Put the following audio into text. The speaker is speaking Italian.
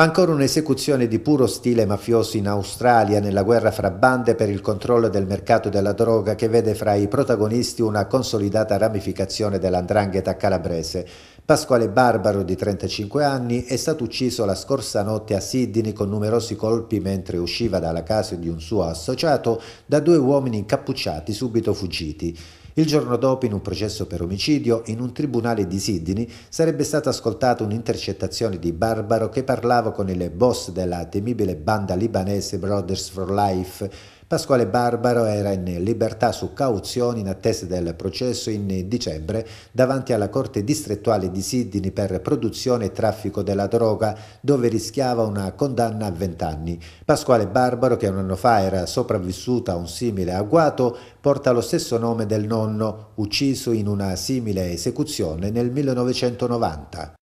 Ancora un'esecuzione di puro stile mafioso in Australia nella guerra fra bande per il controllo del mercato della droga che vede fra i protagonisti una consolidata ramificazione dell'andrangheta calabrese. Pasquale Barbaro, di 35 anni, è stato ucciso la scorsa notte a Sydney con numerosi colpi mentre usciva dalla casa di un suo associato da due uomini incappucciati subito fuggiti. Il giorno dopo, in un processo per omicidio, in un tribunale di Sydney sarebbe stata ascoltata un'intercettazione di Barbaro che parlava con il boss della temibile banda libanese Brothers for Life Pasquale Barbaro era in libertà su cauzione in attesa del processo in dicembre davanti alla Corte distrettuale di Sidney per produzione e traffico della droga, dove rischiava una condanna a 20 anni. Pasquale Barbaro, che un anno fa era sopravvissuta a un simile agguato, porta lo stesso nome del nonno, ucciso in una simile esecuzione nel 1990.